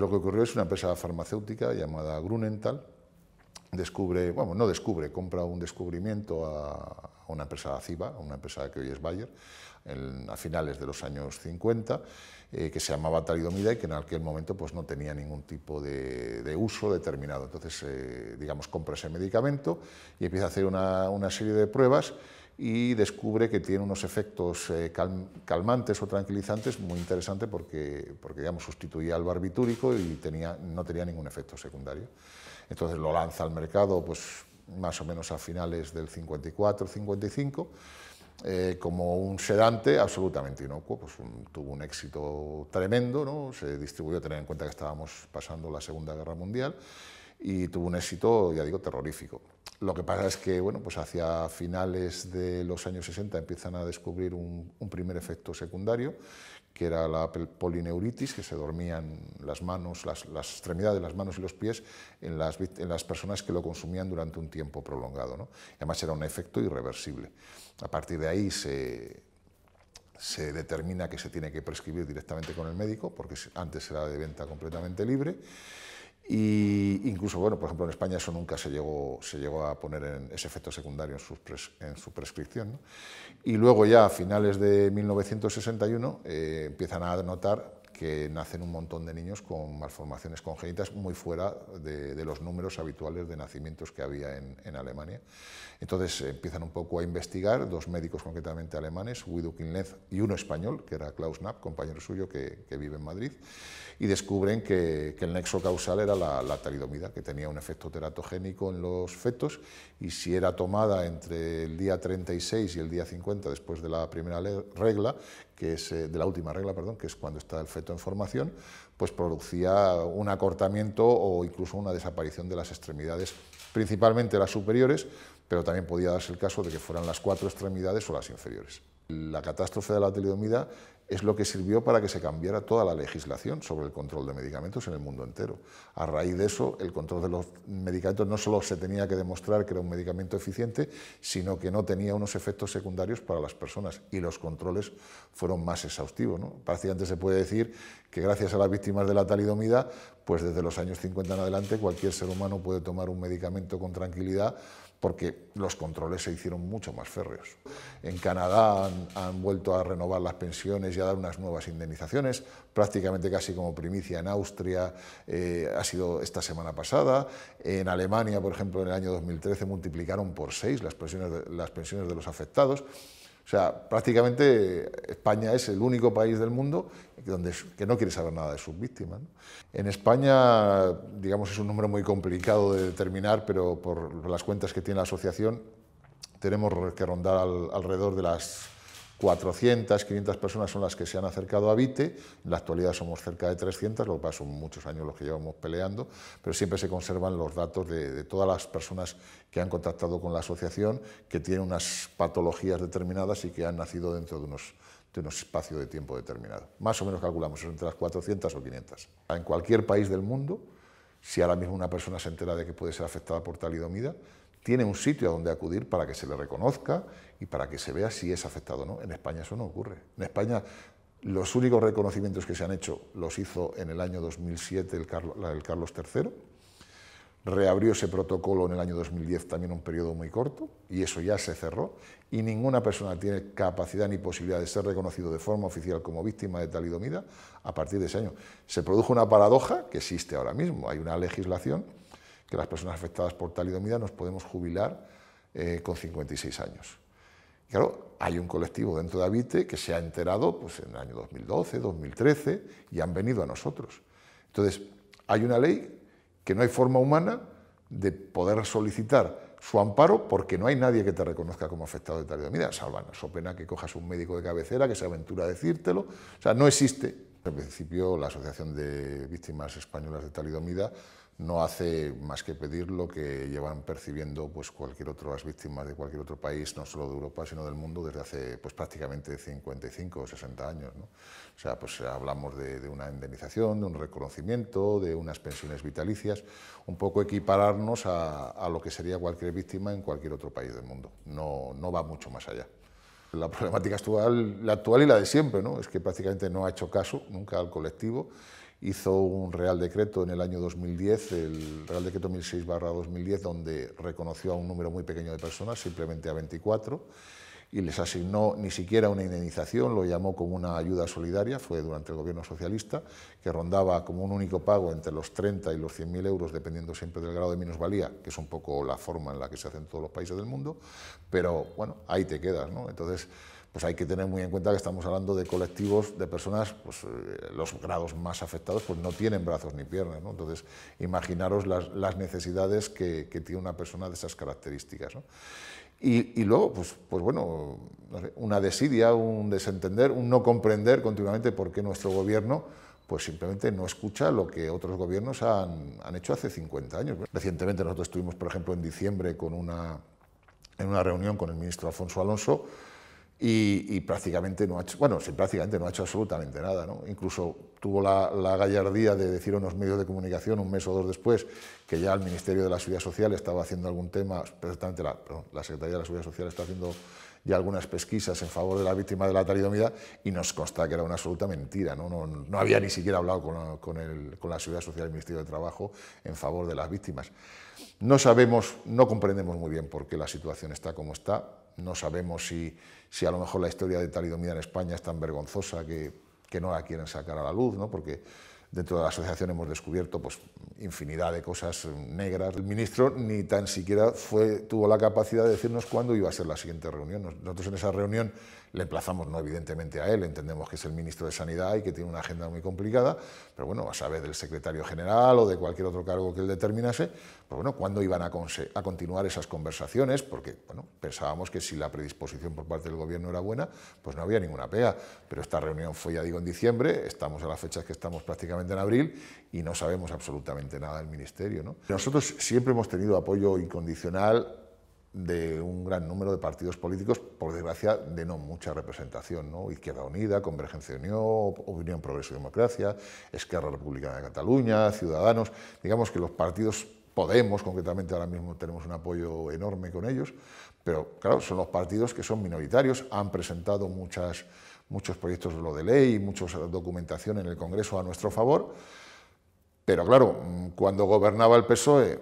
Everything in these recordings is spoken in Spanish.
Lo que ocurrió es que una empresa farmacéutica llamada Grunenthal descubre, bueno, no descubre, compra un descubrimiento a una empresa CIBA, una empresa que hoy es Bayer, a finales de los años 50, eh, que se llamaba talidomida y que en aquel momento pues, no tenía ningún tipo de, uso determinado. Entonces, eh, digamos, compra ese medicamento y empieza a hacer una serie de pruebas y descubre que tiene unos efectos eh, calmantes o tranquilizantes muy interesantes porque, porque digamos, sustituía al barbitúrico y tenía, no tenía ningún efecto secundario. Entonces lo lanza al mercado pues, más o menos a finales del 54-55. Eh, como un sedante absolutamente inocuo, pues tuvo un éxito tremendo, ¿no? se distribuyó, tener en cuenta que estábamos pasando la Segunda Guerra Mundial, y tuvo un éxito, ya digo, terrorífico. Lo que pasa es que, bueno, pues hacia finales de los años 60 empiezan a descubrir un, primer efecto secundario, que era la polineuritis, que se dormían las manos, las, extremidades de las manos y los pies en las, en las, personas que lo consumían durante un tiempo prolongado. ¿no? además era un efecto irreversible. A partir de ahí se, se determina que se tiene que prescribir directamente con el médico, porque antes era de venta completamente libre. Y incluso, bueno, por ejemplo, en España eso nunca se llegó, se llegó a poner ese efecto secundario en su, prescripción. Y luego ya a finales de 1961 eh, empiezan a notar que nacen un montón de niños con malformaciones congénitas muy fuera de, los números habituales de nacimientos que había en, Alemania. Entonces eh, empiezan un poco a investigar, dos médicos concretamente alemanes, Guido Kinlez y uno español, que era Klaus Knapp, compañero suyo que, vive en Madrid, y descubren que, el nexo causal era la, talidomida, que tenía un efecto teratogénico en los fetos y si era tomada entre el día 36 y el día 50 después de la primera regla, que es eh, de la última regla, perdón, que es cuando está el feto en formación, pues producía un acortamiento o incluso una desaparición de las extremidades, principalmente las superiores, pero también podía darse el caso de que fueran las cuatro extremidades o las inferiores. La catástrofe de la talidomida es lo que sirvió para que se cambiara toda la legislación sobre el control de medicamentos en el mundo entero. A raíz de eso, el control de los medicamentos no solo se tenía que demostrar que era un medicamento eficiente, sino que no tenía unos efectos secundarios para las personas y los controles fueron más exhaustivos. ¿no? antes se puede decir que gracias a las víctimas de la talidomida, pues desde los años 50 en adelante cualquier ser humano puede tomar un medicamento con tranquilidad porque los controles se hicieron mucho más férreos. En Canadá han, vuelto a renovar las pensiones y a dar unas nuevas indemnizaciones, prácticamente casi como primicia en Austria, eh, ha sido esta semana pasada. En Alemania, por ejemplo, en el año 2013 multiplicaron por seis las pensiones de los afectados. O sea, prácticamente España es el único país del mundo donde, que no quiere saber nada de sus víctimas. En España, digamos, es un número muy complicado de determinar, pero por las cuentas que tiene la asociación, tenemos que rondar alrededor de las 400, 500 personas son las que se han acercado a Vite, en la actualidad somos cerca de 300, lo que pasa son muchos años los que llevamos peleando, pero siempre se conservan los datos de, todas las personas que han contactado con la asociación, que tienen unas patologías determinadas y que han nacido dentro de unos de un espacio de tiempo determinado. Más o menos calculamos entre las 400 o 500. En cualquier país del mundo, si ahora mismo una persona se entera de que puede ser afectada por talidomida, tiene un sitio a donde acudir para que se le reconozca y para que se vea si es afectado o no. En España eso no ocurre. En España los únicos reconocimientos que se han hecho los hizo en el año 2007 el Carlos, Carlos III. Reabrió ese protocolo en el año 2010, también un periodo muy corto, y eso ya se cerró. Y ninguna persona tiene capacidad ni posibilidad de ser reconocido de forma oficial como víctima de talidomida a partir de ese año. Se produjo una paradoja que existe ahora mismo. Hay una legislación que las personas afectadas por talidomida nos podemos jubilar eh, con 56 años. claro, hay un colectivo dentro de Avite que se ha enterado pues, en el año 2012, 2013 y han venido a nosotros. Entonces, hay una ley que no hay forma humana de poder solicitar su amparo porque no hay nadie que te reconozca como afectado de talidomida, Salvanos o pena que cojas un médico de cabecera que se aventura a decírtelo. O sea, no existe en principio, la Asociación de Víctimas Españolas de Talidomida no hace más que pedir lo que llevan percibiendo pues, cualquier otra las víctimas de cualquier otro país, no solo de Europa, sino del mundo, desde hace pues, prácticamente 55 o 60 años. O sea, pues hablamos de, una indemnización, de un reconocimiento, de unas pensiones vitalicias, un poco equipararnos a, a lo que sería cualquier víctima en cualquier otro país del mundo. No, no va mucho más allá. La problemática actual, la actual y la de siempre, ¿no? es que prácticamente no ha hecho caso nunca al colectivo. Hizo un Real Decreto en el año 2010, el Real Decreto 1006-2010, donde reconoció a un número muy pequeño de personas, simplemente a 24 y les asignó ni siquiera una indemnización, lo llamó como una ayuda solidaria, fue durante el gobierno socialista, que rondaba como un único pago entre los 30 y los 100.000 euros, dependiendo siempre del grado de minusvalía, que es un poco la forma en la que se hacen todos los países del mundo, pero bueno, ahí te quedas, ¿no? Entonces, pues hay que tener muy en cuenta que estamos hablando de colectivos de personas, pues eh, los grados más afectados pues no tienen brazos ni piernas, ¿no? Entonces, imaginaros las, necesidades que, que, tiene una persona de esas características, ¿no? Y, luego, pues, pues bueno, una desidia, un desentender, un no comprender continuamente por qué nuestro gobierno pues simplemente no escucha lo que otros gobiernos han, hecho hace 50 años. Recientemente nosotros estuvimos, por ejemplo, en diciembre con una, en una reunión con el ministro Alfonso Alonso, y, prácticamente no ha hecho, bueno, prácticamente no ha hecho absolutamente nada, Incluso tuvo la, gallardía de decir a unos medios de comunicación un mes o dos después que ya el Ministerio de la Seguridad Social estaba haciendo algún tema, la, Secretaría de la Seguridad Social está haciendo ya algunas pesquisas en favor de la víctima de la talidomida y nos consta que era una absoluta mentira. No, no, había ni siquiera hablado con, con la Seguridad Social y el Ministerio de Trabajo en favor de las víctimas. No sabemos, no comprendemos muy bien por qué la situación está como está, no sabemos si, a lo mejor la historia de talidomía en España es tan vergonzosa que, no la quieren sacar a la luz, ¿no? porque dentro de la asociación hemos descubierto pues, infinidad de cosas negras. El ministro ni tan siquiera fue, tuvo la capacidad de decirnos cuándo iba a ser la siguiente reunión. Nosotros en esa reunión le emplazamos, no evidentemente a él, entendemos que es el ministro de Sanidad y que tiene una agenda muy complicada, pero bueno, a saber del secretario general o de cualquier otro cargo que él determinase, pues bueno, cuándo iban a, a continuar esas conversaciones, porque bueno, pensábamos que si la predisposición por parte del gobierno era buena, pues no había ninguna pega. Pero esta reunión fue, ya digo, en diciembre, estamos a las fechas que estamos prácticamente en abril y no sabemos absolutamente nada del ministerio. ¿no? Nosotros siempre hemos tenido apoyo incondicional de un gran número de partidos políticos, por desgracia, de no mucha representación. Izquierda Unida, Convergencia Unión, Opinión Progreso y Democracia, Esquerra Republicana de Cataluña, Ciudadanos. Digamos que los partidos Podemos, concretamente ahora mismo tenemos un apoyo enorme con ellos, pero claro, son los partidos que son minoritarios, han presentado muchas, muchos proyectos de lo de ley, mucha documentación en el Congreso a nuestro favor pero claro, cuando gobernaba el PSOE,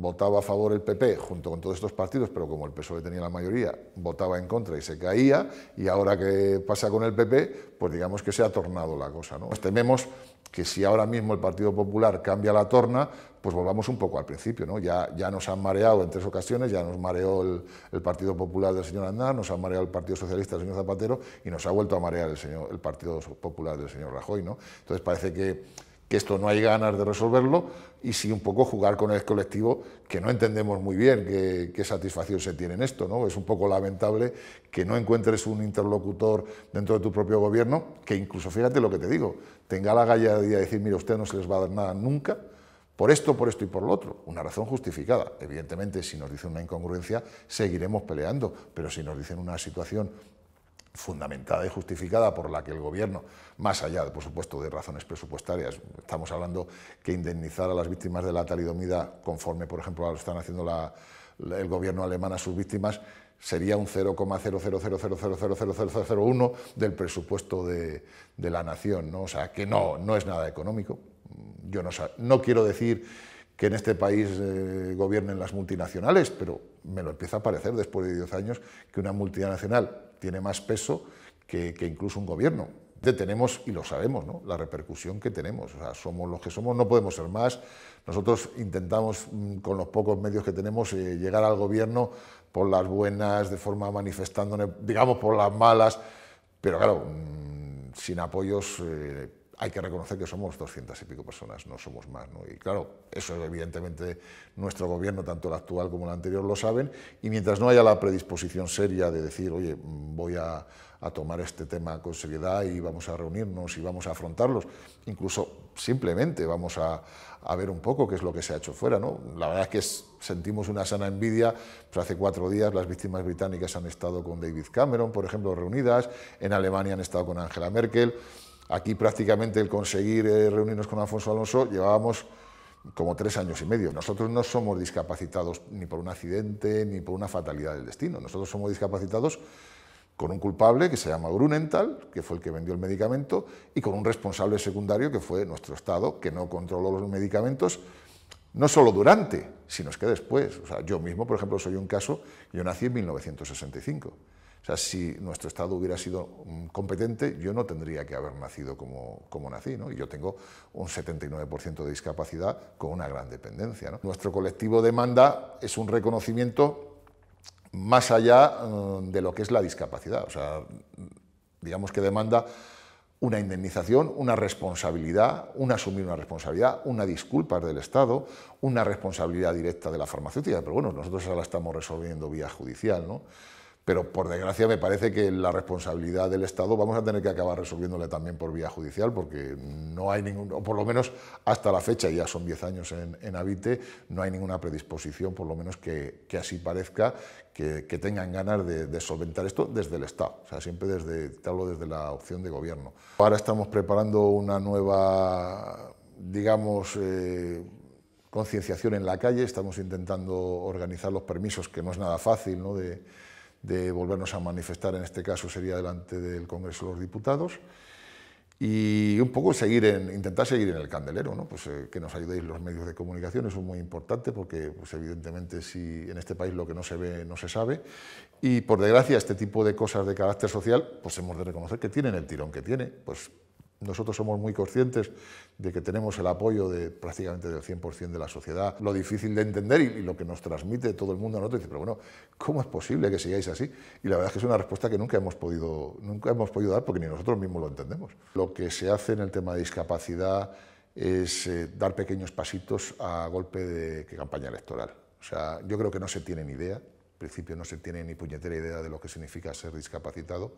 votaba a favor el PP junto con todos estos partidos, pero como el PSOE tenía la mayoría, votaba en contra y se caía, y ahora que pasa con el PP, pues digamos que se ha tornado la cosa. ¿no? Pues tememos que si ahora mismo el Partido Popular cambia la torna, pues volvamos un poco al principio. Ya, ya nos han mareado en tres ocasiones, ya nos mareó el, Partido Popular del señor Andar, nos ha mareado el Partido Socialista del señor Zapatero y nos ha vuelto a marear el, señor, el Partido Popular del señor Rajoy. Entonces parece que que esto no hay ganas de resolverlo y si un poco jugar con el colectivo, que no entendemos muy bien qué, satisfacción se tiene en esto. ¿no? Es un poco lamentable que no encuentres un interlocutor dentro de tu propio gobierno, que incluso, fíjate lo que te digo, tenga la gallardía de decir, mira, usted no se les va a dar nada nunca, por esto, por esto y por lo otro. Una razón justificada. Evidentemente, si nos dicen una incongruencia, seguiremos peleando, pero si nos dicen una situación fundamentada y justificada por la que el Gobierno, más allá, por supuesto, de razones presupuestarias, estamos hablando que indemnizar a las víctimas de la talidomida, conforme, por ejemplo, lo están haciendo el Gobierno alemán a sus víctimas, sería un 0,000000001 del presupuesto de, la nación, O sea, que no, no es nada económico. Yo no, no quiero decir que en este país gobiernen las multinacionales, pero me lo empieza a parecer después de 10 años que una multinacional tiene más peso que, incluso un gobierno. De tenemos, y lo sabemos, ¿no? la repercusión que tenemos. somos los que somos, no podemos ser más. Nosotros intentamos, mm, con los pocos medios que tenemos, eh, llegar al gobierno por las buenas, de forma manifestándonos, digamos, por las malas, pero claro, mm, sin apoyos eh, hay que reconocer que somos doscientas y pico personas, no somos más. ¿no? Y claro, eso evidentemente nuestro gobierno, tanto el actual como el anterior, lo saben, y mientras no haya la predisposición seria de decir, oye, voy a, tomar este tema con seriedad y vamos a reunirnos y vamos a afrontarlos, incluso simplemente vamos a, ver un poco qué es lo que se ha hecho fuera. ¿no? La verdad es que sentimos una sana envidia. Pues hace cuatro días las víctimas británicas han estado con David Cameron, por ejemplo, reunidas, en Alemania han estado con Angela Merkel. Aquí prácticamente el conseguir eh, reunirnos con Alfonso Alonso llevábamos como tres años y medio. Nosotros no somos discapacitados ni por un accidente ni por una fatalidad del destino. Nosotros somos discapacitados con un culpable que se llama Grunenthal, que fue el que vendió el medicamento, y con un responsable secundario que fue nuestro Estado, que no controló los medicamentos, no solo durante, sino que después. sea, yo mismo, por ejemplo, soy un caso, yo nací en 1965. O sea, si nuestro Estado hubiera sido mm, competente, yo no tendría que haber nacido como, nací, Y yo tengo un 79% de discapacidad con una gran dependencia, Nuestro colectivo demanda es un reconocimiento más allá mm, de lo que es la discapacidad. O sea, digamos que demanda una indemnización, una responsabilidad, un asumir una responsabilidad, una disculpa del Estado, una responsabilidad directa de la farmacéutica, pero bueno, nosotros ahora la estamos resolviendo vía judicial, ¿no? pero por desgracia me parece que la responsabilidad del Estado vamos a tener que acabar resolviéndole también por vía judicial, porque no hay ningún, o por lo menos hasta la fecha, ya son 10 años en, en Habite, no hay ninguna predisposición, por lo menos que, así parezca, que, tengan ganas de, solventar esto desde el Estado, o sea, siempre desde, desde la opción de gobierno. Ahora estamos preparando una nueva, digamos, eh, concienciación en la calle, estamos intentando organizar los permisos, que no es nada fácil, ¿no? de volvernos a manifestar, en este caso sería delante del Congreso de los Diputados, y un poco seguir intentar seguir en el candelero, ¿no? pues, eh, que nos ayudéis los medios de comunicación, eso es muy importante porque pues, evidentemente si en este país lo que no se ve no se sabe y por desgracia este tipo de cosas de carácter social pues hemos de reconocer que tienen el tirón que tiene, pues nosotros somos muy conscientes de que tenemos el apoyo de prácticamente del 100% de la sociedad. Lo difícil de entender y, lo que nos transmite todo el mundo a nosotros dice, pero bueno, ¿cómo es posible que sigáis así? Y la verdad es que es una respuesta que nunca hemos podido, nunca hemos podido dar porque ni nosotros mismos lo entendemos. Lo que se hace en el tema de discapacidad es eh, dar pequeños pasitos a golpe de campaña electoral. O sea, yo creo que no se tiene ni idea, en principio no se tiene ni puñetera idea de lo que significa ser discapacitado.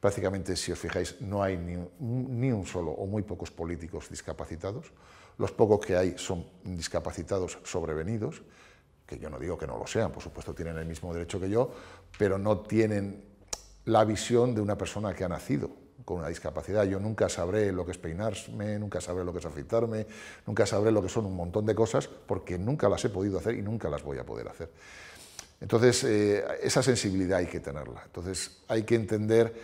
Prácticamente, si os fijáis, no hay ni un, solo o muy pocos políticos discapacitados. Los pocos que hay son discapacitados sobrevenidos, que yo no digo que no lo sean, por supuesto tienen el mismo derecho que yo, pero no tienen la visión de una persona que ha nacido con una discapacidad. Yo nunca sabré lo que es peinarme, nunca sabré lo que es afeitarme, nunca sabré lo que son un montón de cosas, porque nunca las he podido hacer y nunca las voy a poder hacer. Entonces, eh, esa sensibilidad hay que tenerla. Entonces, hay que entender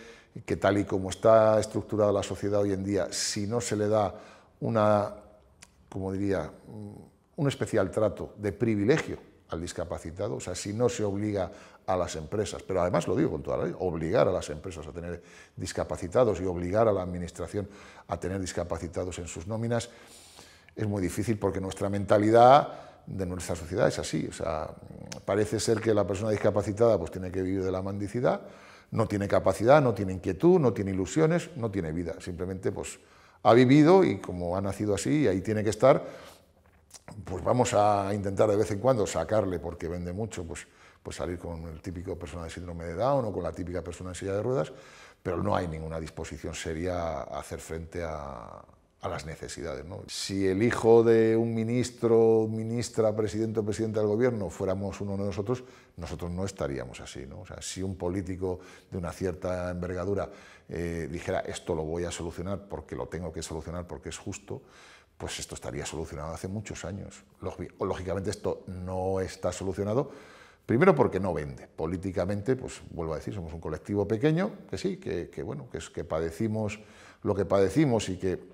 que tal y como está estructurada la sociedad hoy en día, si no se le da una, como diría, mm, un especial trato de privilegio al discapacitado, o sea, si no se obliga a las empresas, pero además lo digo con toda la ley, obligar a las empresas a tener discapacitados y obligar a la administración a tener discapacitados en sus nóminas, es muy difícil porque nuestra mentalidad de nuestra sociedad es así, o sea, parece ser que la persona discapacitada pues tiene que vivir de la mendicidad, no tiene capacidad, no tiene inquietud, no tiene ilusiones, no tiene vida. Simplemente pues ha vivido y como ha nacido así y ahí tiene que estar, pues vamos a intentar de vez en cuando sacarle, porque vende mucho, pues, pues salir con el típico persona de síndrome de Down o con la típica persona en silla de ruedas, pero no hay ninguna disposición seria a hacer frente a, a las necesidades. Si el hijo de un ministro, ministra, presidente o presidenta del gobierno fuéramos uno de nosotros, nosotros no estaríamos así. O sea, si un político de una cierta envergadura eh, dijera esto lo voy a solucionar porque lo tengo que solucionar porque es justo, pues esto estaría solucionado hace muchos años. Lógicamente esto no está solucionado. Primero porque no vende. Políticamente, pues vuelvo a decir, somos un colectivo pequeño que sí, que, bueno, que, es, que padecimos lo que padecimos y que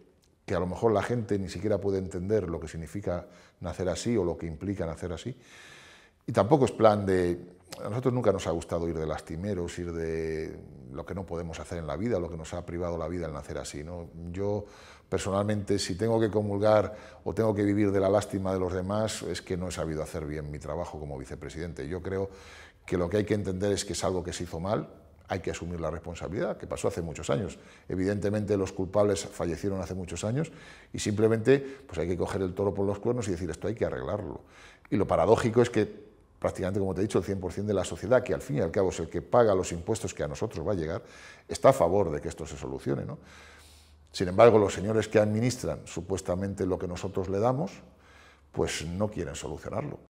que a lo mejor la gente ni siquiera puede entender lo que significa nacer así o lo que implica nacer así. Y tampoco es plan de... A nosotros nunca nos ha gustado ir de lastimeros, ir de lo que no podemos hacer en la vida, lo que nos ha privado la vida el nacer así. Yo personalmente, si tengo que comulgar o tengo que vivir de la lástima de los demás, es que no he sabido hacer bien mi trabajo como vicepresidente. Yo creo que lo que hay que entender es que es algo que se hizo mal, hay que asumir la responsabilidad, que pasó hace muchos años. Evidentemente los culpables fallecieron hace muchos años y simplemente pues hay que coger el toro por los cuernos y decir esto hay que arreglarlo. Y lo paradójico es que prácticamente, como te he dicho, el 100% de la sociedad, que al fin y al cabo es el que paga los impuestos que a nosotros va a llegar, está a favor de que esto se solucione. Sin embargo, los señores que administran supuestamente lo que nosotros le damos, pues no quieren solucionarlo.